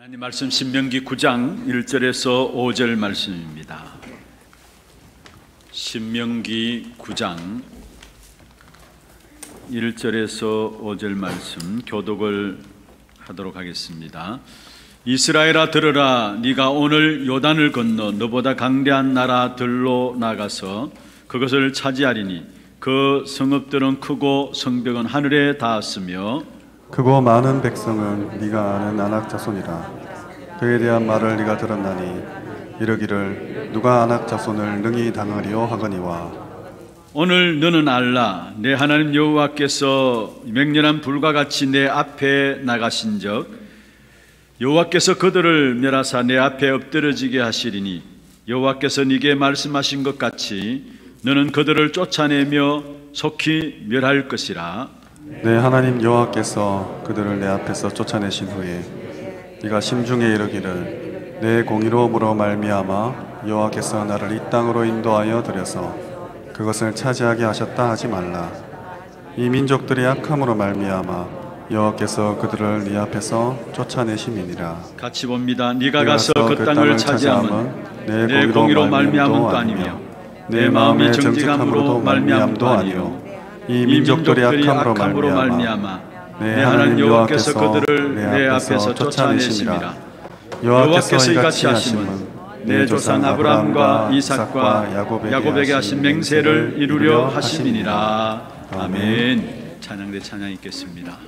하나님 말씀 신명기 9장 1절에서 5절 말씀입니다. 신명기 9장 1절에서 5절 말씀 교독을 하도록 하겠습니다. 이스라엘아 들으라 네가 오늘 요단을 건너 너보다 강대한 나라들로 나가서 그것을 차지하리니 그 성읍들은 크고 성벽은 하늘에 닿았으며 그곳 많은 백성은 네가 아는 아낙 자손이라 그에 대한 말을 네가 들었나니 이르기를 누가 아낙 자손을 능히 당하리오 하거니와 오늘 너는 알라 내 하나님 여호와께서 맹렬한 불과 같이 내 앞에 나가신적 여호와께서 그들을 멸하사 내 앞에 엎드러지게 하시리니 여호와께서 네게 말씀하신 것 같이 너는 그들을 쫓아내며 속히 멸할 것이라 네, 하나님 여호와께서 그들을 내 앞에서 쫓아내신 후에 네가 심중에 이르기를 내 공의로 물어 말미암아 여호와께서 나를 이 땅으로 인도하여 들여서 그것을 차지하게 하셨다 하지 말라 이 민족들이 악함으로 말미암아 여호와께서 그들을 네 앞에서 쫓아내심이니라. 같이 봅니다. 네가 가서 그, 그 땅을 차지함은 내 공의로 말미암은 아니며 내 마음의 정직함으로도 말미암도 아니요 이 민족들이 악함으로 말미암아 내 하나님 여호와께서 그들을 내 앞에서 쫓아내심이라 여호와께서 이같이 하심은 내 조상 아브라함과 이삭과 야곱에게 하신 맹세를 이루려 하심이니라 아멘 찬양대 찬양 있겠습니다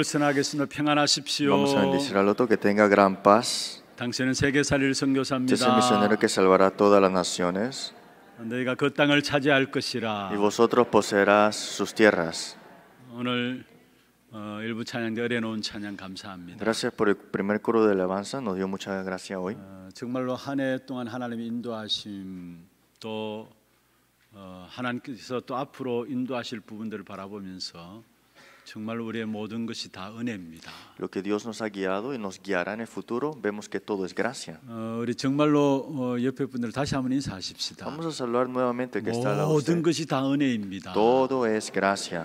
6절 선하겠습니다. 평안하십시오. Vamos a bendecir al otro que tenga gran paz. 당신은 세계 살릴 선교사입니다. Es el misionero que salvará a todas las naciones. 너희가 그 땅을 차지할 것이라. Y vosotros poseerás sus tierras. 오늘 어, 일부 찬양대 어려놓은 찬양 감사합니다. Gracias por el primer coro de alabanza. Nos dio muchas gracias hoy. 어, 정말로 한 해 동안 하나님의 인도하심 또 어, 하나님께서 또 앞으로 인도하실 부분들을 바라보면서. 정말 우리의 모든 것이 다 은혜입니다. Lo que Dios nos ha guiado y nos guiará en el futuro, vemos que todo es gracia. 어, 우리 정말로 어, 옆에 분들 다시 한번 인사하십시다. Vamos a saludar nuevamente que está al lado. 모든 것이 다 은혜입니다. Todo es gracia.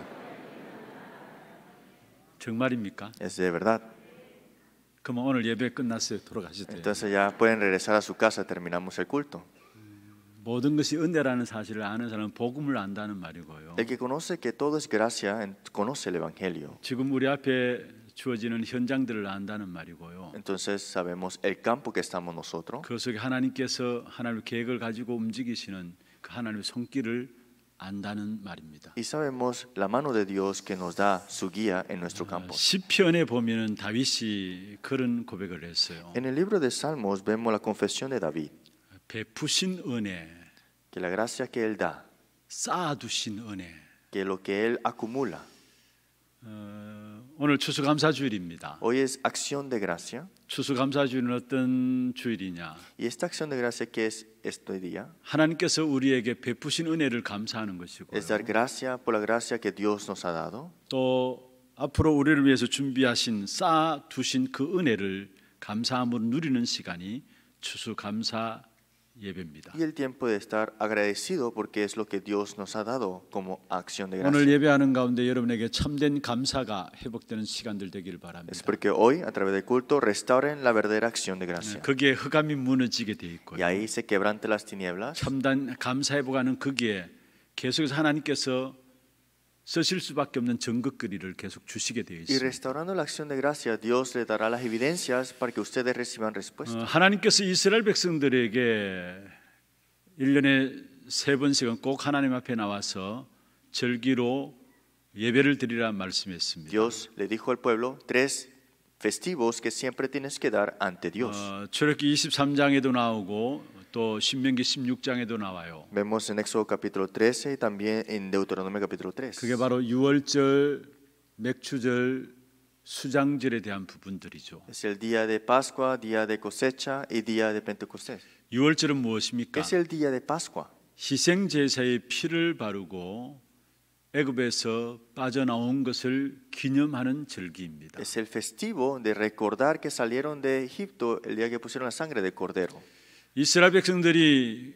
정말입니까? Es de verdad. 그럼 오늘 예배 끝났어요. 돌아가시대요. Entonces ya pueden regresar a su casa, terminamos el culto. 모든 것이 은혜라는 사실을 아는 사람은 복음을 안다는 말이고요. El que conoce que todo es gracia conoce el evangelio. 지금 우리 앞에 주어지는 현장들을 안다는 말이고요. Entonces sabemos el campo que estamos nosotros. 그 속에 하나님께서 하나님의 계획을 가지고 움직이시는 그 하나님의 손길을 안다는 말입니다. Y sabemos la mano de Dios que nos da su guía en nuestro campo. 시편에 보면은 다윗이 그런 고백을 했어요. En el libro de Salmos vemos la confesión de David. 베푸신 은혜. Que la gracia que él da. 쌓아두신 은혜. Que lo que él acumula. 어, 오늘 추수감사 주일입니다. Hoy es acción de gracia. 추수감사 주일은 어떤 주일이냐? Y esta acción de gracia que es este día. 하나님께서 우리에게 베푸신 은혜를 감사하는 것이고요. Es dar gracia por la gracia que Dios nos ha dado. 또 앞으로 우리를 위해서 준비하신 쌓아 두신 그 은혜를 감사함으로 누리는 시간이 추수감사 예배입니다. Y el tiempo de estar agradecido porque es lo que Dios nos ha dado como acción de gracia. 오늘 예배하는 가운데 여러분에게 참된 감사가 회복되는 시간들 되길 바랍니다. Es porque hoy a través del culto restauren la verdadera acción de gracia. 거기에 흑암이 무너지게 돼 있고요. Y ahí se quebrante las tinieblas. 참된 감사 회복하는 거기에 계속해서 하나님께서 쓰실 수밖에 없는 증거거리를 계속 주시게 되어 Y 있습니다. restaurando la acción de gracia, Dios le dará las evidencias para que ustedes reciban 어, respuesta. 하나님께서 이스라엘 백성들에게 1년에 세 번씩은 꼭 하나님 앞에 나와서 절기로 예배를 드리라 말씀했습니다. Dios le dijo al pueblo tres festivos que siempre tienes que dar ante Dios. 어, 출애기 23장에도 나오고 또 신명기 16장에도 나와요. Vemos en Éxodo capítulo 13 y también en Deuteronomio capítulo 3. 그게 바로 유월절, 맥추절, 수장절에 대한 부분들이죠. Es el día de Pascua, día de cosecha y día de Pentecostés. 유월절은 무엇입니까? Es el día de Pascua. 희생 제사의 피를 바르고 애굽에서 빠져나온 것을 기념하는 절기입니다. Es el festivo de recordar que salieron de Egipto el día que pusieron la sangre de cordero. 이스라엘 백성들이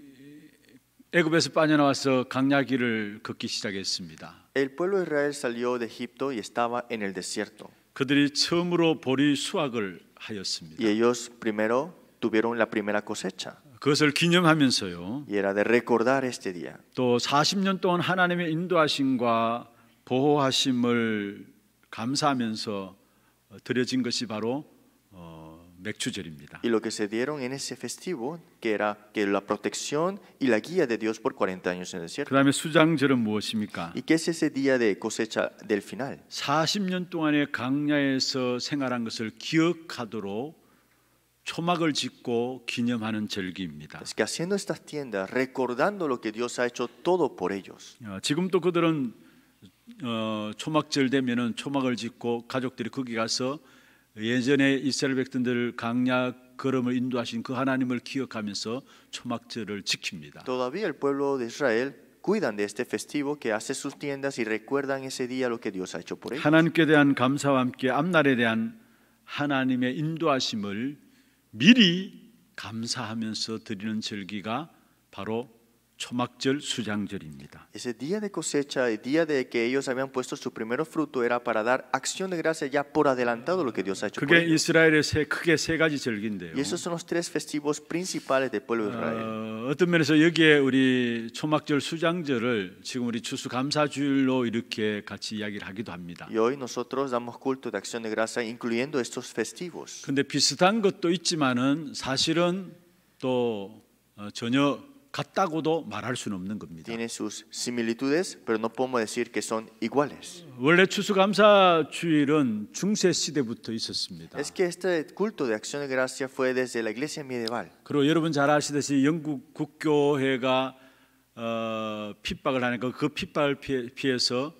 애굽에서 빠져나와서 강야길을 걷기 시작했습니다. El pueblo de Israel salió de Egipto y estaba en el desierto. 그들이 처음으로 보리 수확을 하였습니다. Y ellos primero tuvieron la primera cosecha. 그것을 기념하면서요. Y era de recordar este día. 또 40년 동안 하나님의 인도하심과 보호하심을 감사하면서 드려진 것이 바로 맥주절입니다. Y lo que se dieron en ese festivo que era que la protección y la guía de Dios por 40 años en el desierto. 그다음에 수장절은 무엇입니까? ¿Y qué es ese día de cosecha del final? 40년 동안의 광야에서 생활한 것을 기억하도록 초막을 짓고 기념하는 절기입니다. Es que haciendo estas tiendas, recordando lo que Dios ha hecho todo por ellos. 어, 지금도 그들은 어, 초막절 되면은 초막을 짓고 가족들이 거기 가서 예전에 이스라엘 백성들을 강약 걸음을 인도하신 그 하나님을 기억하면서 초막절을 지킵니다. Todavía el pueblo de Israel cuidan de este festivo que hace sus tiendas y recuerdan ese día lo que Dios ha hecho por ellos. 하나님께 대한 감사와 함께 앞날에 대한 하나님의 인도하심을 미리 감사하면서 드리는 절기가 바로 초막절 수장절입니다. Ese día de cosecha, el día de que ellos habían puesto su primer fruto era para dar acción de gracia ya por adelantado lo que Dios ha hecho. 그게 이스라엘의 세 크게 세 가지 절기인데요. Y esos son los tres festivos principales del pueblo de Israel. 어, 어떤 면에서 여기에 우리 초막절 수장절을 지금 우리 추수 감사주일로 이렇게 같이 이야기를 하기도 합니다. Y hoy nosotros damos culto de acción de gracia incluyendo estos festivos. 근데 비슷한 것도 있지만은 사실은 또 어, 전혀 같다고도 말할 수는 없는 겁니다. Tienen sus similitudes, pero no podemos decir que son iguales. 원래 추수감사 주일은 중세 시대부터 있었습니다. Es que este culto de acción de gracia fue desde la iglesia medieval. 그리고 여러분 잘 아시다시피 영국 국교회가 어, 핍박을 하니까 그 핍박을 피해, 피해서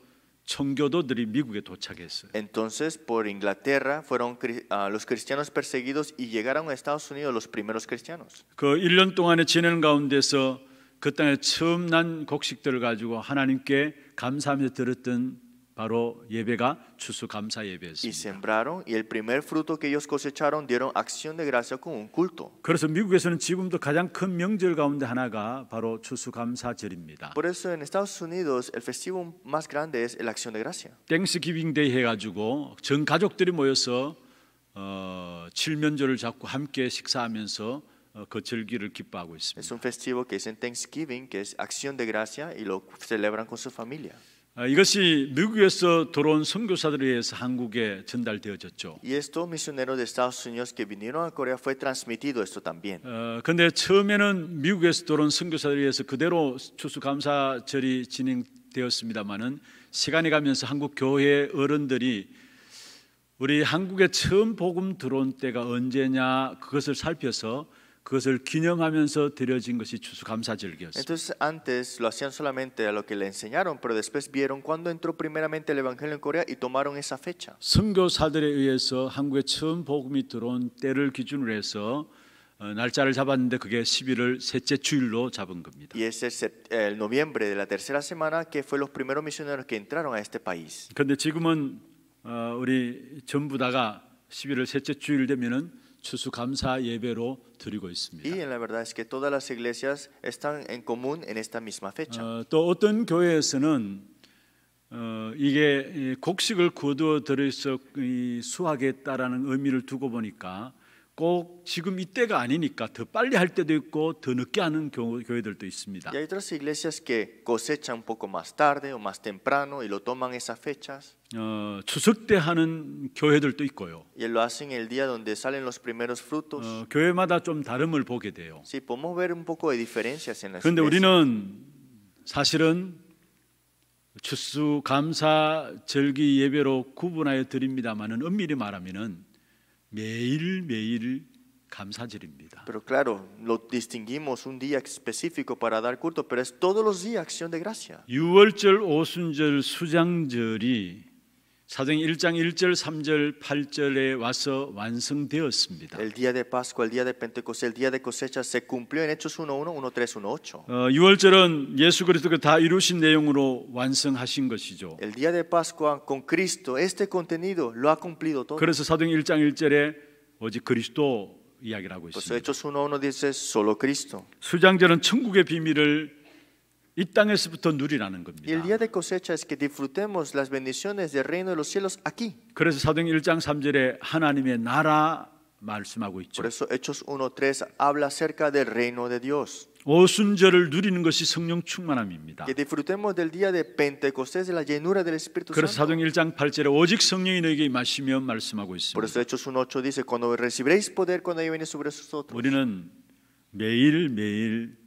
청교도들이 미국에 도착했어요. Entonces por Inglaterra fueron uh, los cristianos perseguidos y llegaron a Estados Unidos los primeros cristianos. 그 1년 동안의 지내는 가운데서 그 땅에 처음 난 곡식들을 가지고 하나님께 감사하며 들었던 바로 예배가 추수감사 예배였습니다. Y sembraron y el primer fruto que ellos cosecharon dieron acción de gracia con un culto. 그래서 미국에서는 지금도 가장 큰 명절 가운데 하나가 바로 추수감사절입니다. Por eso en Estados Unidos el festivo más grande es la acción de gracia. Thanksgiving Day 해 가지고 전 가족들이 모여서 어, 칠면조를 잡고 함께 식사하면서 그 절기를 기뻐하고 있습니다. Es un festivo que es en Thanksgiving, que es acción de gracia y lo celebran con su familia. 아, 이것이 미국에서 들어온 선교사들에 의해서 한국에 전달되어졌죠. Y e s t o m i s i o n e r o de Estados Unidos que vinieron a Corea fue transmitido esto también. 그런데 아, 처음에는 미국에서 들어온 선교사들에 의해서 그대로 추수감사절이 진행되었습니다만은 시간이 가면서 한국 교회 어른들이 우리 한국에 처음 복음 들어온 때가 언제냐 그것을 살펴서 그것을 기념하면서 드려진 것이 추수감사절기였습니다. Entonces antes lo hacían solamente a lo que le enseñaron, pero después vieron cuando entró primeramente el evangelio en Corea y tomaron esa fecha. 선교사들에 의해서 한국에 처음 복음이 들어온 때를 기준으로 해서 날짜를 잡았는데 그게 11월 셋째 주일로 잡은 겁니다. Y es el, el noviembre de la tercera semana que fue los primeros misioneros que entraron a este país. 근데 지금은 어, 우리 전부 다가 11월 셋째 주일 되면은 추수감사 예배로 드리고 있습니다. Y la verdad es que todas las iglesias están en común en esta misma fecha. 어, 또 어떤 교회에서는 어, 이게 곡식을 거두어 드려서 수확했다라는 의미를 두고 보니까 꼭 지금 이때가 아니니까 더 빨리 할 때도 있고 더 늦게 하는 교회들도 있습니다. Y hay otras iglesias que cosechan un poco más tarde o más temprano y lo toman esas fechas. 어, 추석 때 하는 교회들도 있고요. Y lo hacen el día donde salen los primeros frutos. 어, 교회마다 좀 다름을 보게 돼요. Sí, podemos ver un poco de diferencias en las. 그런데 우리는 사실은 추수 감사 절기 예배로 구분하여 드립니다만은 엄밀히 말하면은 매일매일 감사드립니다. Pero claro, lo distinguimos un día específico para dar culto, pero es todos los días acción de gracia. 6월절 오순절 수장절이 사도행 1장 1절, 3절, 8절에 와서 완성되었습니다. El día de Pascua, el día de Pentecostés, el día de cosecha se cumplió en Hechos 1:1, 1:3, 1:8. 어, 6월절은 예수 그리스도가 다 이루신 내용으로 완성하신 것이죠. El día de Pascua con Cristo este contenido lo ha cumplido todo. 그래서 사도행 1장 1절에 오직 그리스도 이야기를 하고 있습니다. Hechos 1:1 dice solo Cristo. 수장절은 천국의 비밀을 이 땅에서부터 누리라는 겁니다. El día de cosecha es que disfrutemos las bendiciones del reino de los cielos aquí. 그래서 사도행 1장 3절에 하나님의 나라 말씀하고 있죠. Por eso Hechos 1:3 habla acerca del reino de Dios. 오순절을 누리는 것이 성령 충만함입니다. Que disfrutemos del día de Pentecostés de la llenura del Espíritu Santo. 그래서 사도행 1장 8절에 오직 성령이 너희에게 임하시면 말씀하고 있습니다. Por eso Hechos 1:8 dice cuando recibiréis poder cuando viene sobre vosotros. 우리는 매일매일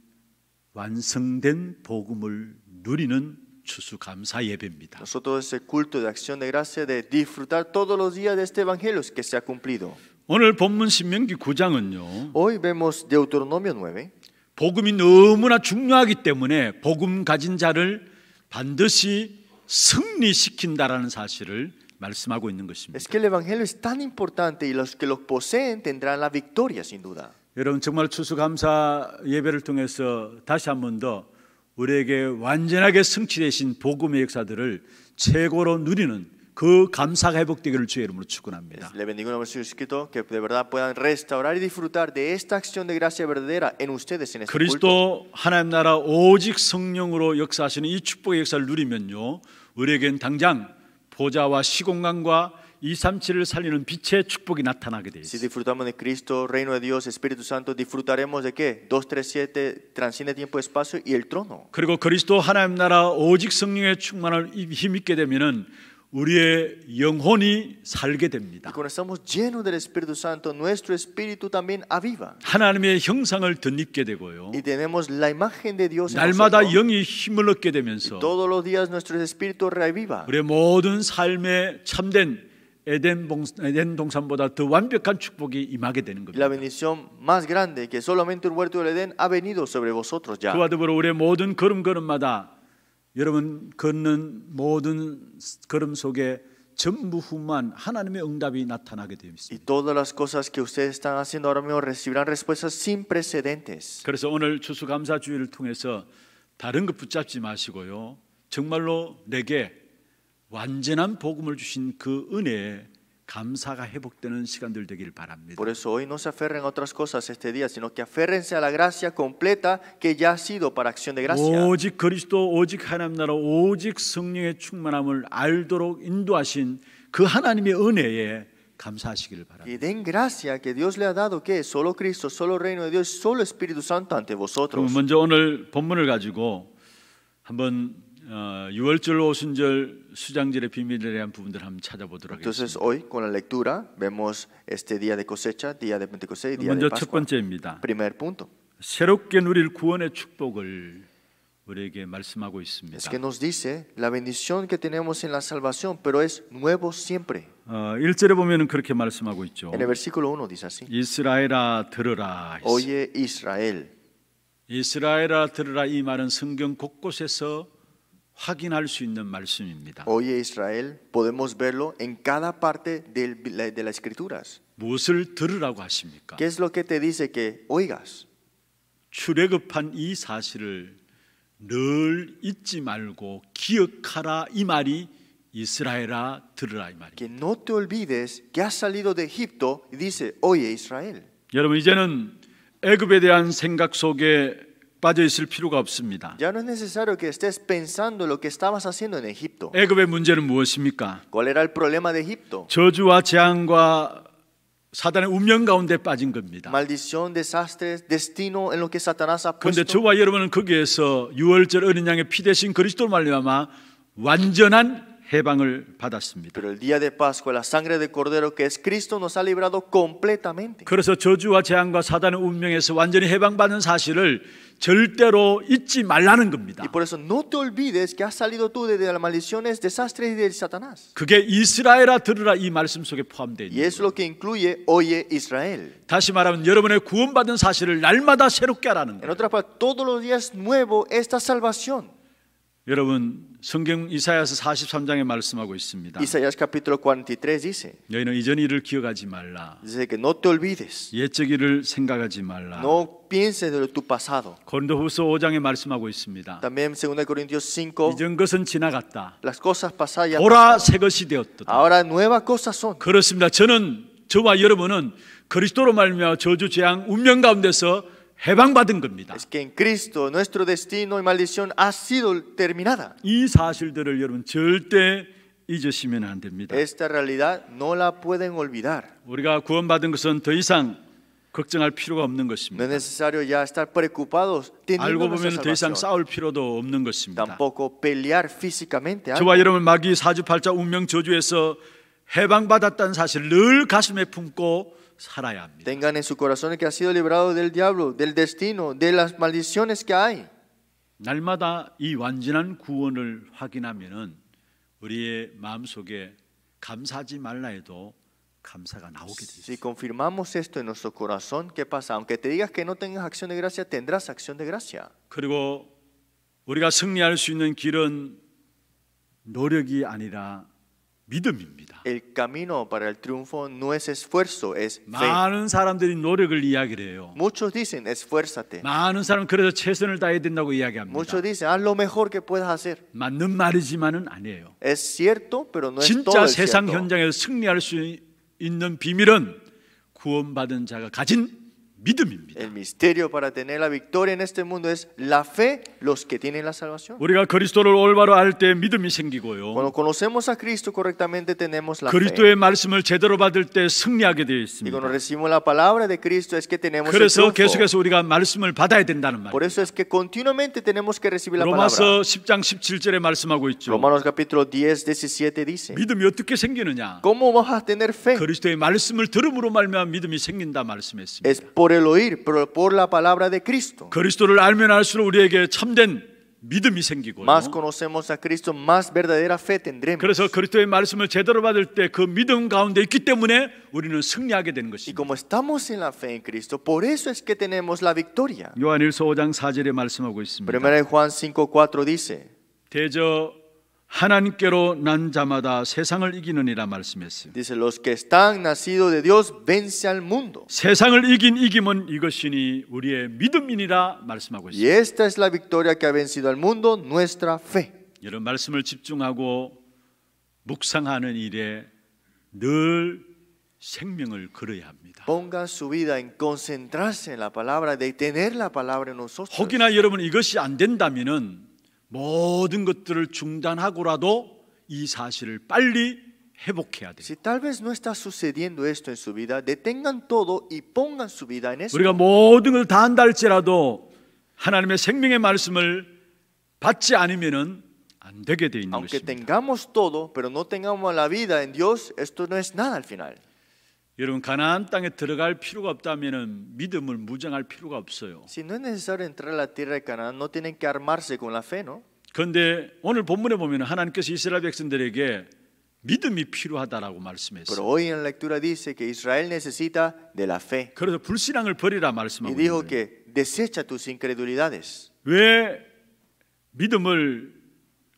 완성된 복음을 누리는 추수감사 예배입니다. Nosotros ese culto de acción de gracia de disfrutar todos los días de este evangelio que se ha cumplido. 오늘 본문 신명기 9장은요. Hoy vemos Deuteronomio 9. 복음이 너무나 중요하기 때문에 복음 가진 자를 반드시 승리시킨다라는 사실을 말씀하고 있는 것입니다. Es que el evangelio es tan importante y los que lo poseen tendrán la victoria sin duda. 여러분 정말 추수감사 예배를 통해서 다시 한 번 더 우리에게 완전하게 성취되신 복음의 역사들을 최고로 누리는 그 감사가 회복되기를 주의 이름으로 축원합니다. Le bendigo en nombre de Jesucristo que de verdad puedan restaurar y disfrutar de esta acción de gracia verdadera en ustedes en este 그리스도 하나님 나라 오직 성령으로 역사하시는 이 축복의 역사를 누리면요. 우리에겐 당장 보좌와 시공간과 237을 살리는 빛의 축복이 나타나게 돼 있어요. Si disfrutamos de Cristo, reino de Dios, Espíritu Santo, disfrutaremos de qué? 237 transciende tiempo, espacio y el trono. 그리고 그리스도 하나님 나라 오직 성령의 충만을 힘 있게 되면은 우리의 영혼이 살게 됩니다. 하나님의 형상을 덧입게 되고요. 날마다 영이 힘을 얻게 되면서 우리의 모든 삶에 참된 에덴, 봉, 에덴 동산보다 더 완벽한 축복이 임하게 되는 겁니다. La bendición más grande que solamente un huerto del Edén ha venido sobre vosotros ya. 그와 더불어 우리의 모든 걸음걸음마다 여러분 걷는 모든 걸음 속에 전부후만 하나님의 응답이 나타나게 되어 있습니다. Y todas las cosas que ustedes están haciendo ahora mismo recibirán respuestas sin precedentes. 그래서 오늘 추수감사주의를 통해서 다른 것 붙잡지 마시고요. 정말로 내게 완전한 복음을 주신 그 은혜에 감사가 회복되는 시간들 되기를 바랍니다. Por eso hoy no se aferren a otras cosas este día, sino que aférrense a la gracia completa que ya ha sido para acción de gracia. 오직 그리스도, 오직 하나님 나라, 오직 성령의 충만함을 알도록 인도하신 그 하나님의 은혜에 감사하시기를 바랍니다. Que den gracia que Dios le ha dado que solo Cristo, solo reino de Dios, solo Espíritu Santo ante vosotros. 먼저 오늘 본문을 가지고 한번 Entonces hoy con la lectura vemos este día de cosecha, día de Pentecostés y día de Pascua. Primer punto. 새롭게 누릴 구원의 축복을 우리에게 말씀하고 있습니다. Es que nos dice la bendición que tenemos en la salvación, pero es nuevo siempre. 어, 1절에 보면은 그렇게 말씀하고 있죠. En el versículo 1 dice así. 이스라엘아 들으라. Oye Israel. 이스라엘아 들으라 이 말은 성경 곳곳에서 확인할 수 있는 말씀입니다. Hoy Israel podemos verlo en cada parte de, de las escrituras. 무엇을 들으라고 하십니까? ¿Qué es lo que te dice que oigas? 출애굽한 이 사실을 늘 잊지 말고 기억하라 이 말이 이스라엘아 들으라 이 말입니다. Que no te olvides que has salido de Egipto y dice, "Oye Israel." 여러분 이제는 애굽에 대한 생각 속에 빠져 있을 필요가 없습니다. Ya no es necesario que estés pensando lo que estabas haciendo en Egipto. 애굽의 문제는 무엇입니까? ¿Cuál era el problema de Egipto? 저주와 재앙과 사단의 운명 가운데 빠진 겁니다. Maldición, desastres, destino en lo que Satanás ha puesto. 근데 저와 여러분은 거기에서 유월절 어린 양의 피 대신 그리스도로 말미암아 완전한 해방을 받았습니다. Pero el día de Pascua la sangre del cordero que es Cristo nos ha librado completamente. 그래서 저주와 재앙과 사단의 운명에서 완전히 해방받는 사실을 절대로 잊지 말라는 겁니다. Y por eso no te olvides que has salido tú de las maldiciones, desastres de Satanás. 그게 이스라엘아 들으라 이 말씀 속에 포함되어 있는. Y es lo que incluye oye Israel. 다시 말하면 여러분의 구원받은 사실을 날마다 새롭게 하라는 거예요. En otras palabras, todos los días nuevo esta salvación. 여러분 성경 이사야서 43장에 말씀하고 있습니다. Isaías capítulo 43 dice. 너희는 이전 일을 기억하지 말라. Dice que no te olvides. 옛적 일을 생각하지 말라. No pienses de tu pasado. 고린도후서 5장에 말씀하고 있습니다. También 2 Corintios 5. 이전 것은 지나갔다. Las cosas pasadas ya. 보라 새 것이 되었다. Ahora nuevas cosas son. 그렇습니다. 저는 저와 여러분은 그리스도로 말미암아 저주 재앙 운명 가운데서 해방받은 겁니다. Es que en Cristo nuestro destino y maldición ha sido terminada. 이 사실들을 여러분 절대 잊으시면 안 됩니다. Esta realidad no la pueden olvidar. 우리가 구원받은 것은 더 이상 걱정할 필요가 없는 것입니다. No es necesario ya estar preocupados. 알고 보면 더 이상 싸울 필요도 없는 것입니다. Tampoco pelear físicamente. 저와 여러분 마귀 사주팔자 운명 저주에서 해방받았다는 사실 늘 가슴에 품고 살아야 합니다. Tengan en su corazón que ha sido librado del diablo, del destino, de las maldiciones que hay. 날마다 이 완전한 구원을 확인하면은 우리의 마음속에 감사하지 말라 해도 감사가 나오게 돼 있어요. Si confirmamos esto en nuestro corazón, ¿qué pasa? Aunque te digas que no tengas acción de gracia, tendrás acción de gracia. 그리고 우리가 승리할 수 있는 길은 노력이 아니라 믿음입니다. El camino para el triunfo no es esfuerzo, es fe. 많은 사람들이 노력을 이야기를 해요. Muchos dicen esfuérzate. 많은 사람 그래서 최선을 다해야 된다고 이야기합니다. Muchos dicen haz lo mejor que puedas hacer. 맞는 말이지만은 아니에요. Es cierto, pero no es todo. 진짜 세상 현장에서 승리할 수 있는 비밀은 구원받은 자가 가진 믿음입니다. El misterio para tener la victoria en este mundo es la fe, los que tienen la salvación. 우리가 그리스도를 올바로 알 때 믿음이 생기고요. Cuando conocemos a Cristo correctamente tenemos la fe. 그리스도의 말씀을 제대로 받을 때 승리하게 되어 있습니다. Y cuando recibimos la palabra de Cristo es que tenemos 그래서 el triunfo. 계속해서 우리가 말씀을 받아야 된다는 말입니다. Por eso es que continuamente tenemos que recibir la palabra. 로마서 10장 17절에 말씀하고 있죠. Romanos capítulo 10 17 dice. 믿음이 어떻게 생기느냐? ¿Cómo vas a tener fe? 그리스도의 말씀을 들음으로 말미암아 믿음이 생긴다 말씀했습니다. Es por por el oír, por la palabra de Cristo. 그리스도를 알면 알수록 우리에게 참된 믿음이 생기고요. Más conocemos a Cristo, más verdadera fe tendremos. 그래서 그리스도의 말씀을 제대로 받을 때 그 믿음 가운데 있기 때문에 우리는 승리하게 되는 것입니다. Y como estamos en la fe en Cristo, por eso es que tenemos la victoria. 요한일서 5장 4절에 말씀하고 있습니다. 1 Juan 5:4 dice. 대저 하나님께로 난 자마다 세상을 이기는이라 말씀했어요. Dice los que están nacidos de Dios vence al mundo. 세상을 이긴 이김은 이것이니 우리의 믿음이니라 말씀하고 있어요. Y esta es la victoria que ha vencido al mundo, nuestra fe. 이런 말씀을 집중하고 묵상하는 일에 늘 생명을 걸어야 합니다. Ponga su vida en concentrarse en la palabra, de tener la palabra en nosotros. 혹이나 여러분 이것이 안 된다면은 모든 것들을 중단하고라도 이 사실을 빨리 회복해야 돼요. Si tal vez no está sucediendo esto en su vida, detengan todo y pongan su vida en esto. 우리가 모든 걸다 한다 할지라도 하나님의 생명의 말씀을 받지 않으면은 안 되게 돼 있는 Aunque 것입니다. Aunque tengamos todo, pero no tengamos la vida en Dios, esto no es nada al final. 여러분 가나안 땅에 들어갈 필요가 없다면은 믿음을 무장할 필요가 없어요. Si no es necesario entrar a la tierra de Canaán, no tienen que armarse con la fe, ¿no? 그런데 오늘 본문에 보면 하나님께서 이스라엘 백성들에게 믿음이 필요하다라고 말씀했어요. Pero hoy en la lectura dice que Israel necesita de la fe. 그래서 불신앙을 버리라 말씀하고 있어요. Y dijo que desecha tus incredulidades. 왜 믿음을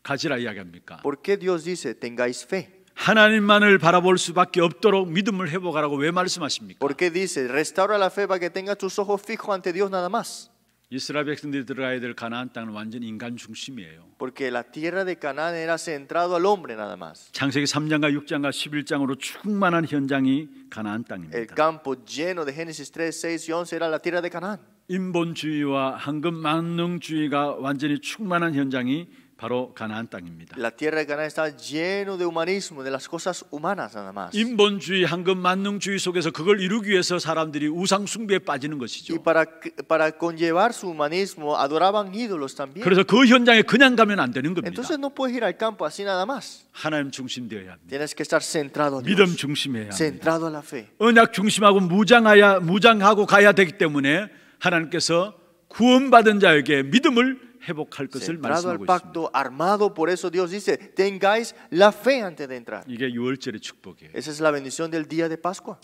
가지라 이야기합니까? ¿Por qué Dios dice tengáis fe? 하나님만을 바라볼 수밖에 없도록 믿음을 회복하라고 왜 말씀하십니까? Porque dice, restaura la fe para que tengas tus ojos fijos ante Dios nada más. 이스라엘 백성들이 들어가야 될 가나안 땅은 완전 인간 중심이에요. Porque la tierra de Canaán era centrado al hombre nada más. 창세기 3장과 6장과 11장으로 충만한 현장이 가나안 땅입니다. El campo lleno de Génesis 3, 6 y 11 era la tierra de Canaán. 인본주의와 황금 만능주의가 완전히 충만한 현장이 바로 가나안 땅입니다. La tierra de Canaán estaba lleno de humanismo, de las cosas humanas nada más. 인본주의, 황금 만능주의 속에서 그걸 이루기 위해서 사람들이 우상 숭배에 빠지는 것이죠. Y para para conllevar su humanismo adoraban ídolos también. 그래서 그 현장에 그냥 가면 안 되는 겁니다. Entonces no puedes ir al campo así nada más. 하나님 중심되어야 합니다. Tienes que estar centrado en 믿음 중심해야 합니다. Centrado en la fe. 언약 중심하고 무장하야 무장하고 가야 되기 때문에 하나님께서 구원받은 자에게 믿음을 회복할 것을 al pacto armado, por eso Dios dice, tengáis la fe antes de entrar. Esa es la bendición del día de Pascua.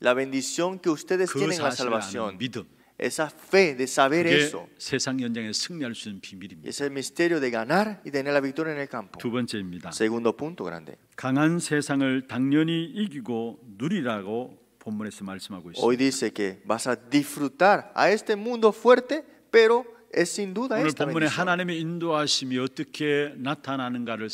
La bendición que ustedes tienen la salvación. Esa fe de saber eso. 세상 Es el misterio de ganar y tener la victoria en el campo. Segundo punto grande. Hoy dice que vas a disfrutar a este mundo fuerte pero es sin duda esta bendición. 하나님의 인도하심이 어떻게 나타나는가를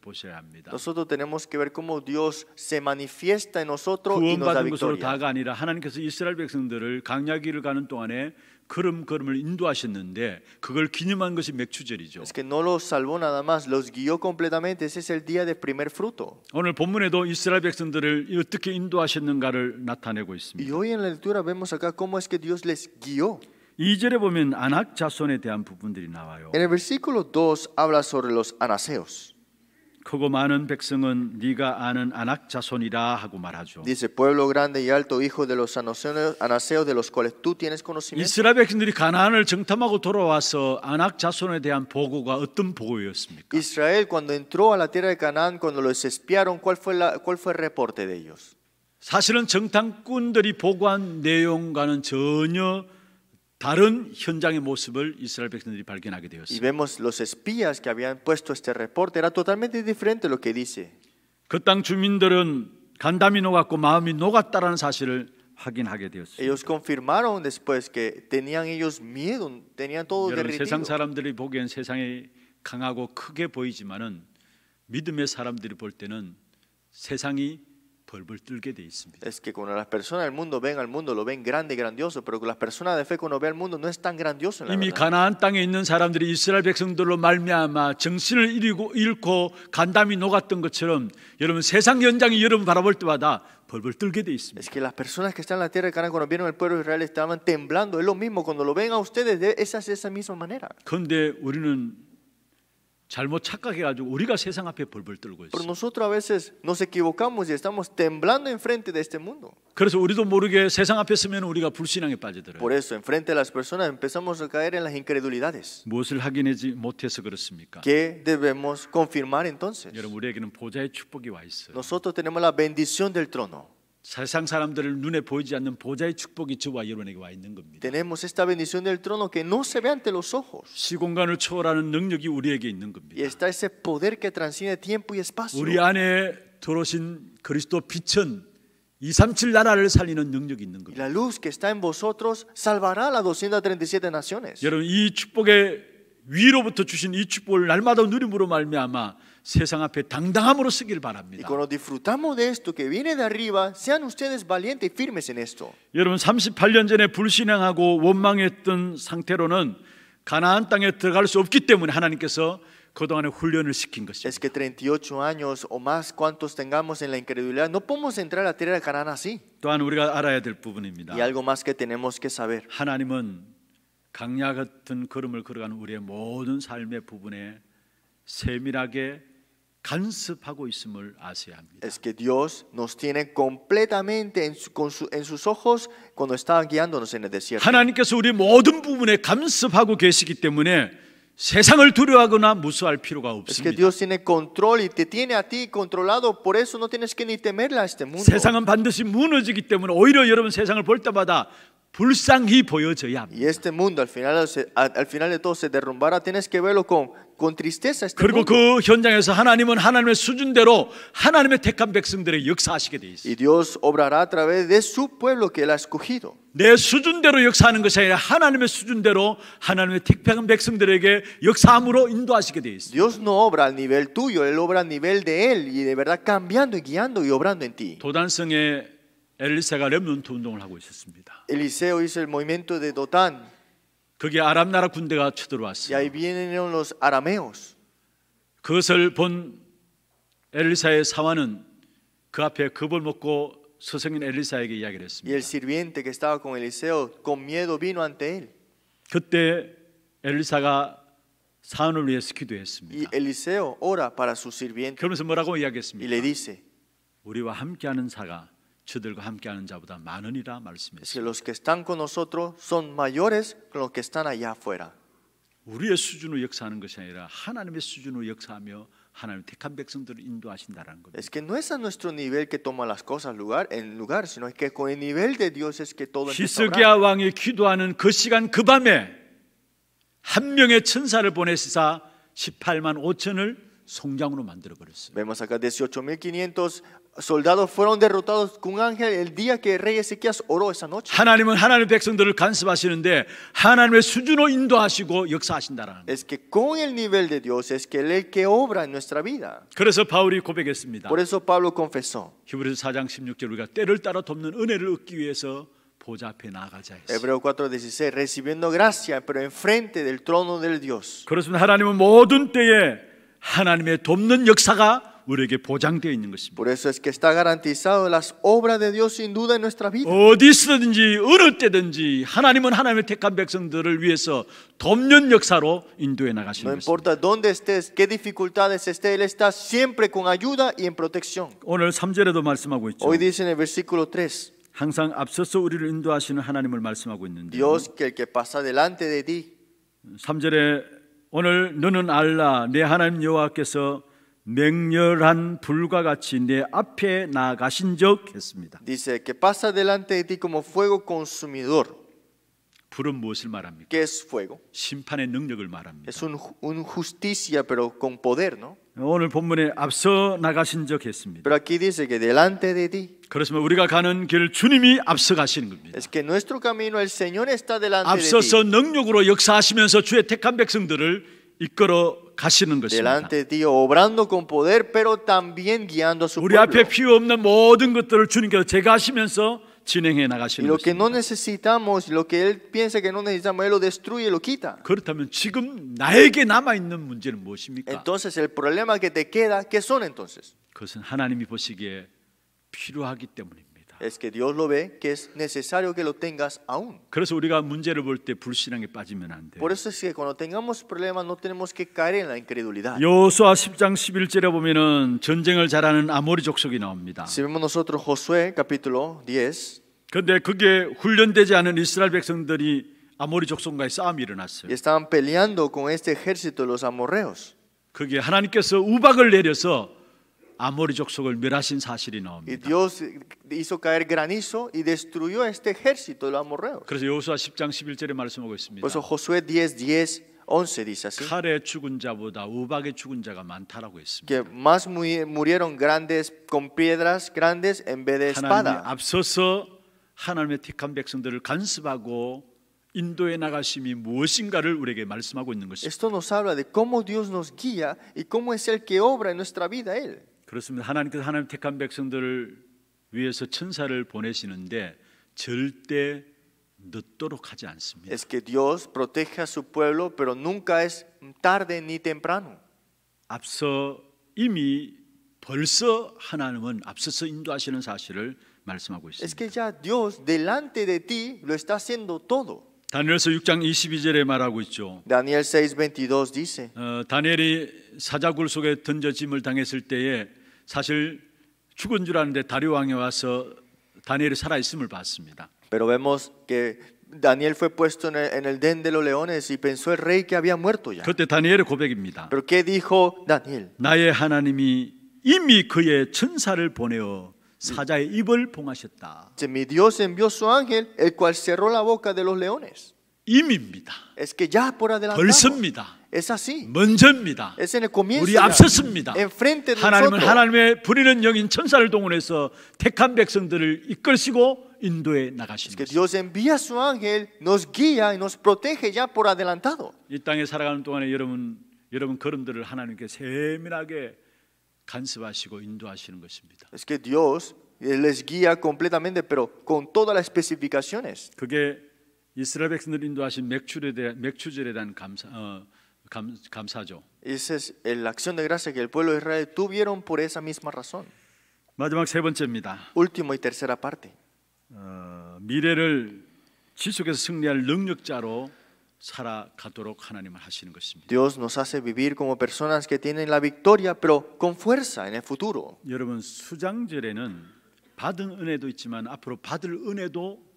보셔야 합니다. Nosotros tenemos que ver cómo Dios se manifiesta en nosotros y nos da victoria. 아니라 하나님께서 이스라엘 백성들을 강야길을 가는 동안에 걸음 걸음을 인도하셨는데 그걸 기념한 것이 맥추절이죠. Es que no los salvó nada más, los guió completamente. Ese es el día de primer fruto. 오늘 본문에도 이스라엘 백성들을 어떻게 인도하셨는가를 나타내고 있습니다. Y hoy en la lectura vemos acá cómo es que Dios les guió. 2절에 보면 아낙 자손에 대한 부분들이 나와요. En el versículo 2 habla sobre los anaseos. 크고 많은 백성은 네가 아는 아낙 자손이라 하고 말하죠. Dice pueblo grande y alto hijo de los anaseos de los cuales tú tienes conocimiento. 이스라엘 백성들이 가나안을 정탐하고 돌아와서 아낙 자손에 대한 보고가 어떤 보고였습니까? Israel cuando entró a la tierra de Canaán cuando los espiaron cuál fue la cuál fue el reporte de ellos? 사실은 정탐꾼들이 보고한 내용과는 전혀 다른 현장의 모습을 이스라엘 백성들이 발견하게 되었어요. Y vemos los espías que habían puesto este reporte era totalmente diferente lo que dice. 그땅 주민들은 간담이 녹았고 마음이 녹았다라는 사실을 확인하게 되었어요. Ellos confirmaron después que tenían ellos miedo, tenían todo derretido. 세상 사람들이 보기엔 세상이 강하고 크게 보이지만은 믿음의 사람들이 볼 때는 세상이 Es que cuando las personas del mundo ven al mundo, lo ven grande y grandioso, pero las personas de fe cuando ven al mundo no es tan grandioso. En la 이미 가나안 땅에 있는 사람들이 이스라엘 백성들로 말미암아 정신을 잃고, 잃고 간담이 녹았던 것처럼 여러분 세상 현장이 여러분 바라볼 때마다 벌벌 떨게 돼 있습니다. Es que las personas que están en la tierra de Canaán cuando vieron al pueblo de Israel estaban temblando. Es lo mismo cuando lo ven a ustedes de esa esa misma manera. 그런데 우리는 잘못 Pero nosotros a veces nos equivocamos y estamos temblando enfrente de este mundo. Por eso, enfrente de las personas empezamos a caer en las incredulidades. 무엇을 ¿Qué debemos confirmar entonces? Nosotros tenemos la bendición del trono. 세상 사람들을 눈에 보이지 않는 보좌의 축복이 저와 여러분에게 와 있는 겁니다. Tenemos esta bendición del trono que no se ve ante los ojos. 시공간을 초월하는 능력이 우리에게 있는 겁니다. Y está ese poder que transciende tiempo y espacio. 우리 안에 들어오신 그리스도 빛은 237 나라를 살리는 능력이 있는 겁니다. La luz que está en vosotros salvará las 237 naciones. 여러분 이 축복의 위로부터 주신 이 축복을 날마다 누림으로 말미암아 세상 앞에 당당함으로 쓰기를 바랍니다. Y cuando disfrutamos de esto que viene de arriba, sean ustedes valientes y firmes en esto. 여러분 38년 전에 불신앙하고 원망했던 상태로는 가나안 땅에 들어갈 수 없기 때문에 하나님께서 그동안에 훈련을 시킨 것입니다. Es que 38 años o más cuantos tengamos en la incredulidad no podemos entrar a la tierra de Canaán así. 또한 우리가 알아야 될 부분입니다. Y algo más que tenemos que saber. 하나님은 강야 같은 걸음을 걸어가는 우리의 모든 삶의 부분에 세밀하게 간섭하고 있음을 아셔야 합니다. Es que Dios nos tiene completamente en, su, con su, en sus ojos cuando está guiándonos en el desierto. 하나님께서 우리 모든 부분에 간섭하고 계시기 때문에 세상을 두려워하거나 무서워할 필요가 없습니다. Es que Dios tiene control y te tiene a ti controlado, por eso no tienes que ni temerle a este mundo. 세상은 반드시 무너지기 때문에 오히려 여러분 세상을 볼 때마다 불쌍히 보여져야 합니다. Y este mundo al final al final de todo se derrumbará. Tienes que verlo con con tristeza este 그리고 mundo. 그 현장에서 하나님은 하나님의 수준대로 하나님의 택한 백성들의 역사하시게 돼 있어요. Y Dios obrará a través de su pueblo que él ha escogido. 내 수준대로 역사하는 것이 아니라 하나님의 수준대로 하나님의 택한 백성들에게 역사함으로 인도하시게 돼 있어요. Dios no obra al nivel tuyo, él obra al nivel de él y de verdad cambiando y guiando y obrando en ti. 도단성의 엘리세가 렘넌트 운동을 하고 있었습니다. Eliseo hizo el movimiento de Dotán. 그게 아람 나라 군대가 쳐들어왔어요. Y ahí vienen los arameos. 그것을 본 엘리사의 사환은 그 앞에 겁을 먹고 서성인 엘리사에게 이야기를 했습니다. Y el sirviente que estaba con Eliseo con miedo vino ante él. 그때 엘리사가 사안을 위해서 기도했습니다. Y Eliseo ora para su sirviente. 그러면서 뭐라고 이야기했습니까? Y le dice, 우리와 함께하는 사가 저들과 함께하는 자보다 많으니라 말씀했습니다. los que están con nosotros son mayores que los que están allá afuera. 우리의 수준으로 역사하는 것이 아니라 하나님의 수준으로 역사하며 하나님 택한 백성들을 인도하신다라는 겁니다. Es que no es a nuestro nivel que toma las cosas lugar en lugar, sino es que con el nivel de Dios es que todo empieza. 히스기야 왕이 기도하는 그 시간 그 밤에 한 명의 천사를 보내시사 18만 5천을 송장으로 만들어 버렸어요. Vemos acá 18.500 soldados fueron derrotados con un ángel el día que el rey Ezequías oró esa noche. 하나님은 하나님의 백성들을 간섭하시는데 하나님의 수준으로 인도하시고 역사하신다라는. Es que con el nivel de Dios es que él el que obra en nuestra vida. 그래서 바울이 고백했습니다. Por eso Pablo confesó. 히브리서 4장 16절 우리가 때를 따라 돕는 은혜를 얻기 위해서 보좌 앞에 나가자 했어요. Hebreo 4:16 recibiendo gracia pero enfrente del trono del Dios. 그렇습니다. 하나님은 모든 때에 하나님의 돕는 역사가 우리에게 보장되어 있는 것입니다. Por eso es que está garantizado las obras de Dios sin duda en nuestra vida. 어디서든지 어느 때든지 하나님은 하나님의 택한 백성들을 위해서 돕는 역사로 인도해 나가시는 것입니다. No importa dónde estés, qué dificultades estés, él está siempre con ayuda y en protección. 오늘 3절에도 말씀하고 있죠. Hoy dice en el versículo 3 항상 앞서서 우리를 인도하시는 하나님을 말씀하고 있는데 Dios que el que pasa delante de ti. 3절에 오늘 너는 알라 내 하나님 여호와께서 맹렬한 불과 같이 내 앞에 나가신 적 했습니다. Dice que pasa delante de ti como fuego consumidor. 불은 무엇을 말합니까? ¿Qué es fuego? 심판의 능력을 말합니다. Es un, un justicia pero con poder, ¿no? 오늘 본문에 앞서 나가신 적 했습니다. Pero aquí dice que delante de ti. 그렇지만 우리가 가는 길 주님이 앞서 가시는 겁니다. Es que nuestro camino el Señor está delante de ti. 앞서서 능력으로 역사하시면서 주의 택한 백성들을 이끌어 가시는 것입니다. 우리 앞에 필요 없는 모든 것들을 주님께서 제거하시면서 진행해 나가시는 것입니다. 그렇다면 지금 나에게 남아 있는 문제는 무엇입니까? 그것은 하나님이 보시기에 필요하기 때문입니다. Es que Dios lo ve que es necesario que lo tengas aún. 그래서 우리가 문제를 볼 때 불신앙에 빠지면 안 돼. Por eso es que cuando tengamos problemas no tenemos que caer en la incredulidad. 여호수아 10장 11절에 보면은 전쟁을 잘하는 아모리 족속이 나옵니다. Si vemos nosotros Josué capítulo 10. 근데 그게 훈련되지 않은 이스라엘 백성들이 아모리 족속과의 싸움이 일어났어요. Estaban peleando con este ejército los amorreos. 그게 하나님께서 우박을 내려서 아모리 족속을 멸하신 사실이 나옵니다. Dios hizo caer granizo y destruyó este ejército de los amorreos. 그래서 여호수아 10장 11절에 말씀하고 있습니다. 그래서 호수에 10 10 11 dice así. 칼에 죽은 자보다 우박에 죽은 자가 많다라고 했습니다. Que más murieron grandes con piedras grandes en vez de espada. 앞서서 하나님의 택한 백성들을 간섭하고 인도해 나가심이 무엇인가를 우리에게 말씀하고 있는 것입니다. Esto nos habla de cómo Dios nos guía y cómo es el que obra en nuestra vida él. 그렇습니다. 하나님께서 하나님 택한 백성들을 위해서 천사를 보내시는데 절대 늦도록 하지 않습니다. Es que Dios protege a su pueblo, pero nunca es tarde ni temprano. 앞서 이미 벌써 하나님은 앞서서 인도하시는 사실을 말씀하고 있습니다. Es que ya Dios delante de ti lo está haciendo todo. 다니엘서 6장 22절에 말하고 있죠. d a n 6:22 dice. 어, 다니엘이 사자굴 속에 던져짐을 당했을 때에 사실 죽은 줄 아는데 다리오 왕이 와서 다니엘이 살아 있음을 봤습니다. Pero vemos que Daniel fue puesto en el, en el den de los leones y pensó el rey que había muerto ya. 그때 다니엘의 고백입니다. Pero qué dijo Daniel? 나의 하나님이 이미 그의 천사를 보내어 사자의 입을 봉하셨다. Mi Dios envió su ángel, el cual cerró la boca de los leones. 이미입니다. Es que ya por adelantado. 벌습니다. Es así. 먼저입니다. Es en el comienzo, 우리 앞섰습니다. Enfrente de 하나님은 하나님의 부리는 영인 천사를 동원해서 택한 백성들을 이끌시고 인도에 나가신 것입니다. Dios envía su ángel, nos guía y nos protege ya por adelantado. 이 땅에 살아가는 동안에 여러분 여러분 걸음들을 하나님께 세밀하게 간섭하시고 인도하시는 것입니다. Es que Dios les guía completamente, pero con todas las especificaciones. 그게 이스라엘 백성들 인도하신 맥주에 대한 맥주절에 대한 감사 어, 감, 감사죠. Esa es la acción de gracia que el pueblo de Israel tuvieron por esa misma razón. 마지막 세 번째입니다. Último y tercera parte. 어, 미래를 지속해서 승리할 능력자로 살아가도록 하나님을 하시는 것입니다. Dios nos hace vivir como personas que tienen la victoria pero con fuerza en el futuro. 여러분 수장절에는 받은 은혜도 있지만 앞으로 받을 은혜도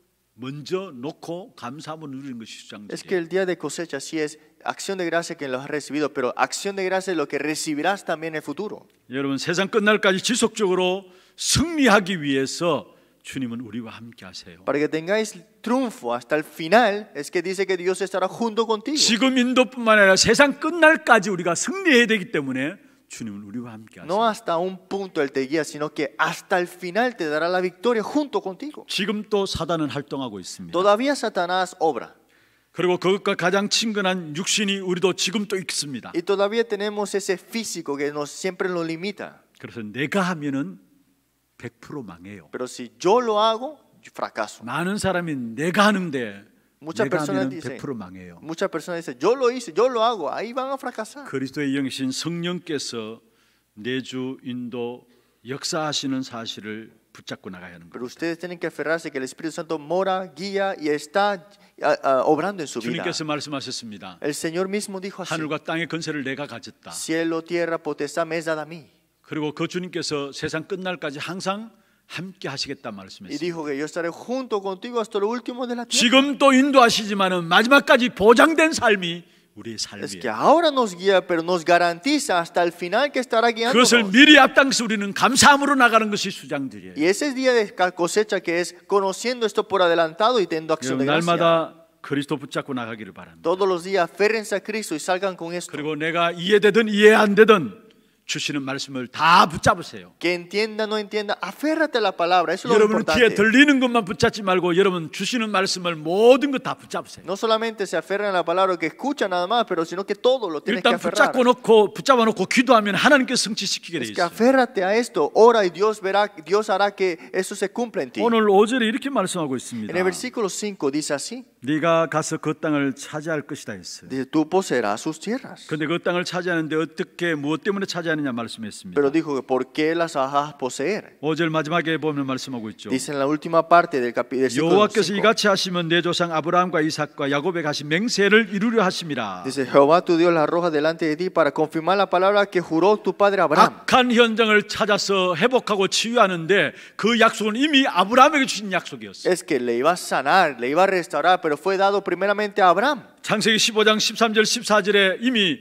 먼저 놓고 감사함을 누리는 것이 수장절이에요. Es que el día de cosecha sí es acción de gracia que los has recibido, pero acción de gracia es lo que recibirás también en el futuro. 여러분 세상 끝날까지 지속적으로 승리하기 위해서 주님은 우리와 함께 하세요. Para que tengáis triunfo hasta el final, es que dice que Dios estará junto contigo. 지금 인도뿐만 아니라 세상 끝날까지 우리가 승리해야 되기 때문에 No hasta un punto Él te guía, sino que hasta el final te dará la victoria junto contigo. 지금도 사단은 활동하고 있습니다. Todavía Satanás obra. 그리고 그것과 가장 친근한 육신이 우리도 지금도 있습니다. Y todavía tenemos ese físico que nos siempre nos limita. 그래서 내가 하면은 100% 망해요. Pero si yo lo hago, fracaso. 많은 사람이 내가 하는데 Muchas personas dicen, 100% 망해요. Muchas personas dicen, yo lo hice, yo lo hago. Ahí van a fracasar. 그리스도의 영신 성령께서 내 주 인도 역사하시는 사실을 붙잡고 나가야 하는 Pero ustedes tienen que aferrarse que el Espíritu Santo mora, guía y está uh, uh, obrando en su vida. 주님께서 말씀하셨습니다. El Señor mismo dijo así. 하늘과 땅의 건세를 내가 가졌다. Cielo, tierra, potestad me es dada a mí. 그리고 그 주님께서 세상 끝날까지 항상 Y dijo que yo estaré junto contigo hasta lo último de la tierra. Es que ahora nos guía, pero nos garantiza hasta el final que estará guiando Y ese día de cosecha que es conociendo esto por adelantado y teniendo acción de gracia. Todos los días aférrense a Cristo y salgan con esto. 주시는 말씀을 다 붙잡으세요. Que entienda no entienda, aférrate a la palabra. Eso es lo 여러분 importante. 귀에 들리는 것만 붙잡지 말고 여러분 주시는 말씀을 모든 것 다 붙잡으세요. No solamente se aferran a la palabra que escuchan nada más, pero sino que todo lo tienes que aferrar. 일단 붙잡고 놓고 붙잡아 놓고 기도하면 하나님께 성취시키게 돼 있어요. Es que aférrate a esto, ora y Dios verá, Dios hará que eso se cumpla en ti. 오늘 5절에 이렇게 말씀하고 있습니다. En el versículo 5 dice así. 네가 가서 그 땅을 차지할 것이다 했어요. De tú poseerás sus tierras. 근데 그 땅을 차지하는데 어떻게 무엇 때문에 차지하느냐 말씀했습니다. Pero dijo que por qué las vas a poseer. 5절 마지막에 보면 말씀하고 있죠. Dice en la última parte del capítulo 5. 여호와께서 이같이 하시면 내 조상 아브라함과 이삭과 야곱에 가신 맹세를 이루려 하심이라. Dice Jehová tu Dios la arroja delante de ti para confirmar la palabra que juró tu padre Abraham. 악한 현장을 찾아서 회복하고 치유하는데 그 약속은 이미 아브라함에게 주신 약속이었어요. Es que le iba a sanar, le iba a restaurar pero fue dado primeramente a Abraham. 창세기 15장 13절 14절에 이미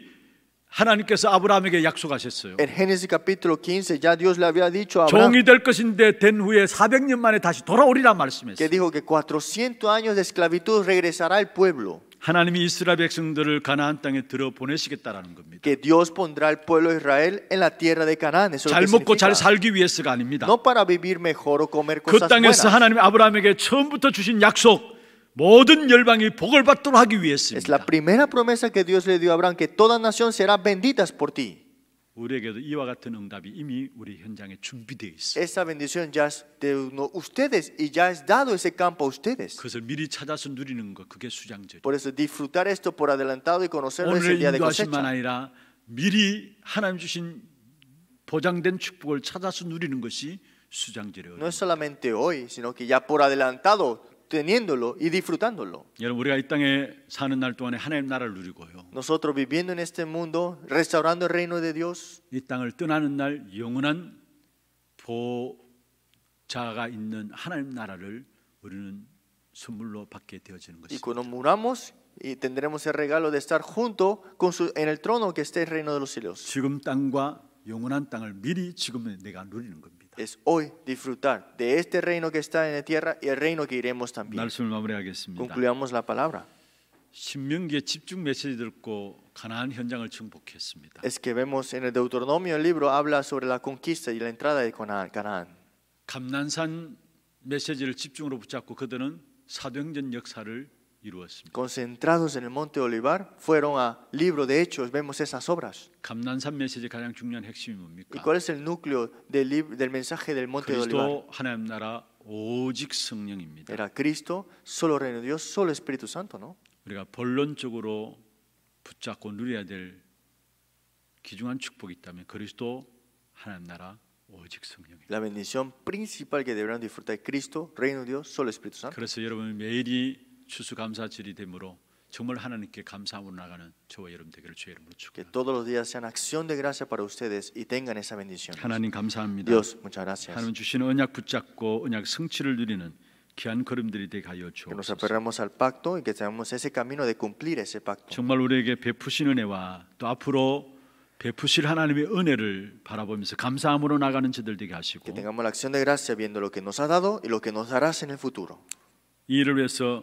하나님께서 아브라함에게 약속하셨어요. En Génesis capítulo 15 ya Dios le había dicho a Abraham. 종이 될 것인데 된 후에 400년 만에 다시 돌아오리라 말씀했어요. Que dijo que 400 años de esclavitud regresará el pueblo. 하나님이 이스라엘 백성들을 가나안 땅에 들어 보내시겠다라는 겁니다. Que Dios pondrá al pueblo de Israel en la tierra de Canaán. Eso 잘 먹고 잘 살기 위해서가 아닙니다. No para vivir mejor o comer cosas buenas. 그 땅에서 하나님 아브라함에게 처음부터 주신 약속 모든 열방이 복을 받도록 하기 위해서입니다. Es la primera promesa que Dios le dio a Abraham que toda nación será benditas por ti. 우리에게도 이와 같은 응답이 이미 우리 현장에 준비되어 있습니다. Esa bendición ya es de ustedes y ya es dado ese campo a ustedes. 그것을 미리 찾아서 누리는 것 그게 수장제. Por eso disfrutar esto por adelantado y conocerlo es el día de cosecha. 오늘 아니라 미리 하나님 주신 보장된 축복을 찾아서 누리는 것이 수장제래요. No es solamente hoy, sino que ya por adelantado teniéndolo y disfrutándolo. Nosotros viviendo en este mundo, restaurando el reino de Dios, 이 땅을 떠나는 날 영원한 보좌가 있는 하나님 나라를 우리는 선물로 받게 되어지는 y cuando muramos y tendremos el regalo de estar junto con su, en el trono que esté el reino de los cielos. 지금 땅과 영원한 땅을 미리 지금 내가 누리는 겁니다 es hoy disfrutar de este reino que está en la tierra y el reino que iremos también. Concluyamos la palabra. 신명기의 집중 메시지 듣고 가나안 현장을 Es que vemos en el Deuteronomio el libro habla sobre la conquista y la entrada de Canaán. 감난산 메시지를 집중으로 붙잡고 그들은 역사를 concentrados en el monte Olivar fueron a libro de hechos vemos esas obras y cuál es el núcleo del, mensaje del monte Olivar era Cristo solo reino de Dios solo Espíritu Santo no La bendición principal que deberán disfrutar es Cristo, reino de Dios, solo Espíritu Santo. 추수감사절이 되므로 정말 하나님께 감사함으로 나가는 저와 여러분 되기를 주의 이름으로 축복합니다. Que todos los días sean acción de gracia para ustedes y tengan esa bendición. 하나님 감사합니다. Dios, muchas gracias. 하나님 주신 언약 붙잡고 언약 성취를 누리는 귀한 걸음들이 되게 하여 주옵소서. Que nos aferremos al pacto y que tengamos ese camino de cumplir ese pacto. 정말 우리에게 베푸신 은혜와 또 앞으로 베푸실 하나님의 은혜를 바라보면서 감사함으로 나가는 저들 되게 하시고. Que tengamos la acción de gracia viendo lo que nos ha dado y lo que nos darás en el futuro. 이 일을 위해서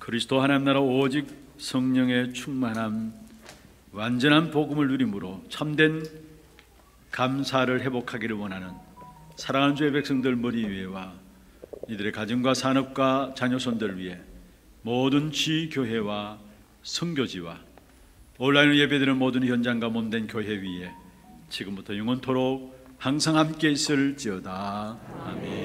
그리스도 하나님 나라 오직 성령의 충만함 완전한 복음을 누림으로 참된 감사를 회복하기를 원하는 사랑하는 주의 백성들 머리 위에와 이들의 가정과 산업과 자녀손들 위에 모든 지 교회와 선교지와 온라인 예배드리는 모든 현장과 몸된 교회 위에 지금부터 영원토록 항상 함께 있을지어다 아멘.